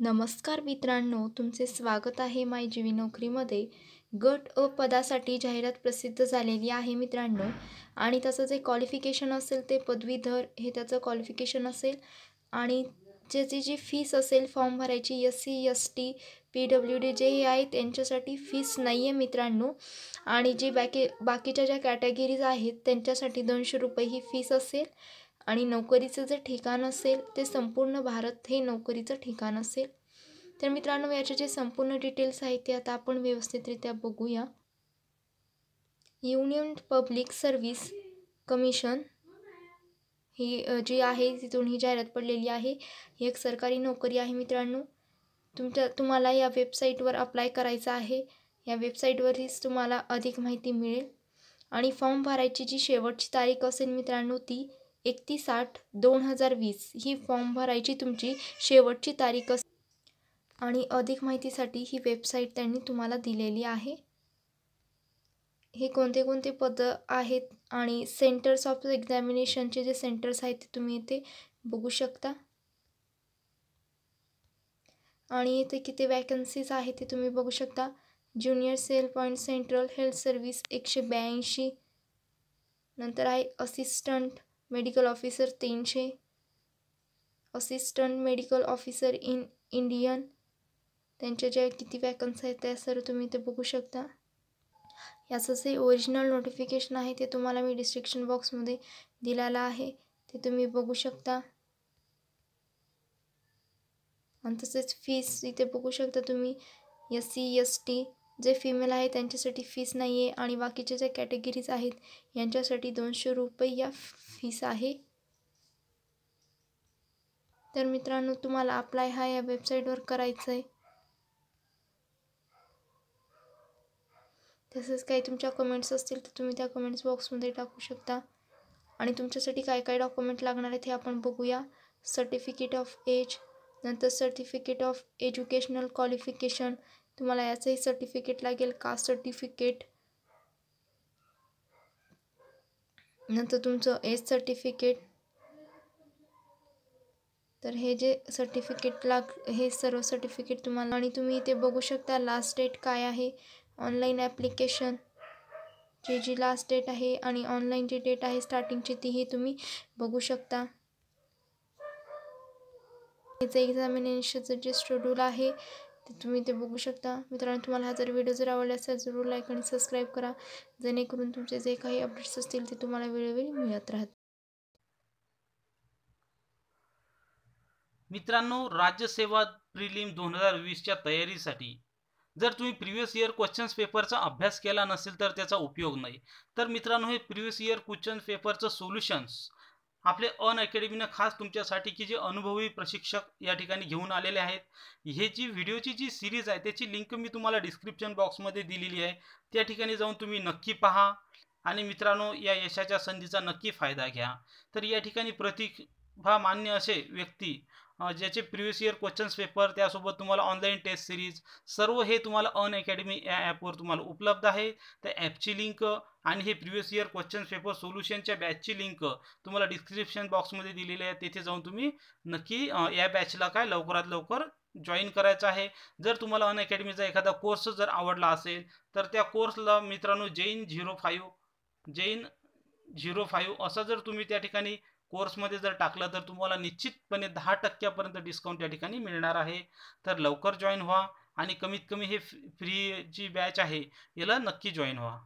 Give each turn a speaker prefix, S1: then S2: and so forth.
S1: नमस्कार मित्रांनो तुमचे स्वागत आहे माय जीवी नोकरीमध्ये गट अ पदासाठी जाहिरात प्रसिद्ध झालेली आहे मित्रांनो आणि त्याचं जे क्वालिफिकेशन असेल ते पदवीधर हे त्याचं क्वालिफिकेशन असेल आणि ज्याची जी फीस असेल फॉर्म भरायची S C S T P W D जे हे आहेत त्यांच्यासाठी फीस नाही आहे मित्रांनो आणि जे बाकी बाकीच्या ज्या कॅटेगरीज आहेत त्यांच्यासाठी दोनशे रुपये ही फीस असेल आणि नोकरीचं जे ठिकाण असेल ते संपूर्ण भारत हे नोकरीचं ठिकाण असेल तर मित्रांनो याचे जे संपूर्ण डिटेल्स आहेत ते आता आपण व्यवस्थितरित्या बघूया युनियन पब्लिक सर्व्हिस कमिशन ही जी आहे तिथून ही जाहिरात पडलेली आहे ही एक सरकारी नोकरी आहे मित्रांनो तुमच्या तुम्हाला या वेबसाईटवर अप्लाय करायचं आहे या वेबसाईटवरच तुम्हाला अधिक माहिती मिळेल आणि फॉर्म भरायची जी शेवटची तारीख असेल मित्रांनो ती एकतीस आठ दोन हजार वीस ही फॉर्म भरायची तुमची शेवटची तारीख अस आणि अधिक माहितीसाठी ही वेबसाईट त्यांनी तुम्हाला दिलेली आहे हे कोणते कोणते पद आहेत आणि सेंटर्स ऑफ एक्झामिनेशनचे जे सेंटर्स आहेत ते तुम्ही इथे बघू शकता आणि इथे किती वॅकन्सीज आहेत ते तुम्ही बघू शकता junior sale point central health service एकशे ब्याऐंशी नंतर आहे असिस्टंट मेडिकल ऑफिसर तीनशे assistant medical officer in Indian त्यांच्या ज्या किती वॅकन्स आहेत त्या सर्व तुम्ही ते बघू शकता याचं जे ओरिजिनल नोटिफिकेशन आहे ते तुम्हाला मी डिस्क्रिप्शन बॉक्समध्ये दिलेलं आहे ते तुम्ही बघू शकता आणि तसेच फीस इथे बघू शकता तुम्ही एस सी एस टी जे फिमेल आहे त्यांच्यासाठी फीस नाही आहे आणि बाकीचे जे कॅटेगरीज आहेत यांच्यासाठी दोनशे रुपये या फीस आहे तर मित्रांनो तुम्हाला अप्लाय हा या वेबसाईटवर करायचं आहे तसंच काही तुमच्या कमेंट्स असतील तर तुम्ही त्या कमेंट्स बॉक्समध्ये टाकू शकता आणि तुमच्यासाठी काय काय डॉक्युमेंट लागणार आहेत हे आपण बघूया सर्टिफिकेट ऑफ एज नंतर सर्टिफिकेट ऑफ एज्युकेशनल क्वालिफिकेशन तुम्हाला याचंही सर्टिफिकेट लागेल कास्ट सर्टिफिकेट नंतर तुमचं एज सर्टिफिकेट तर हे जे सर्टिफिकेट लाग हे सर्व सर्टिफिकेट तुम्हाला आणि तुम्ही इथे बघू शकता लास्ट डेट काय आहे ऑनलाईन ॲप्लिकेशन जे जी लास्ट डेट आहे आणि ऑनलाईन जी डेट आहे स्टार्टिंगची तीही तुम्ही बघू शकता याचं एक्झामिनेशनचं जे शेड्यूल आहे तुम्ही ते बघू शकता मित्रांनो तुम्हाला हा जर व्हिडिओ जर आवडला असेल जरूर लाईक आणि सबस्क्राईब करा जेणेकरून तुमचे जे काही अपडेट्स असतील ते तुम्हाला वेळोवेळी मिळत राहत
S2: मित्रांनो राज्यसेवा प्रिलिम दोन हजार वीसच्या तयारीसाठी जर तुम्ही प्रिव्हियस इयर क्वेश्चन्स पेपरचा अभ्यास केला नसेल तर त्याचा उपयोग नाही तर मित्रांनो हे प्रिव्हियस इयर क्वेश्चन पेपरचं सोल्युशन्स आपले अन अकॅडमीनं खास तुमच्यासाठी की जे अनुभवी प्रशिक्षक या ठिकाणी घेऊन आलेले आहेत हे जी व्हिडिओची जी सिरीज आहे त्याची लिंक मी तुम्हाला डिस्क्रिप्शन बॉक्समध्ये दिलेली आहे त्या ठिकाणी जाऊन तुम्ही नक्की पहा आणि मित्रांनो या यशाच्या संधीचा नक्की फायदा घ्या तर या ठिकाणी प्रतिभा मान्य असे व्यक्ती ज्याचे प्रिव्हियस इयर क्वेश्चन्स पेपर त्यासोबत तुम्हाला ऑनलाईन टेस्ट सिरीज सर्व हे तुम्हाला अन अकॅडमी या ॲपवर तुम्हाला उपलब्ध आहे त्या ॲपची लिंक आणि हे प्रिव्हियस इयर क्वेश्चन्स पेपर सोल्युशनच्या बॅचची लिंक तुम्हाला डिस्क्रिप्शन बॉक्समध्ये दिलेली आहे तिथे जाऊन तुम्ही नक्की या बॅचला काय लवकरात लवकर जॉईन करायचं आहे जर तुम्हाला अन एखादा कोर्स जर आवडला असेल तर त्या कोर्सला मित्रांनो जैन झिरो फाईव्ह जैन झिरो फाईव्ह असं जर तुम्ही त्या ठिकाणी कोर्समध्ये जर टाकलं तर तुम्हाला निश्चितपणे दहा टक्क्यापर्यंत डिस्काउंट या ठिकाणी मिळणार आहे तर लवकर जॉईन व्हा आणि कमीत कमी हे फ्री जी बॅच आहे याला नक्की जॉईन व्हा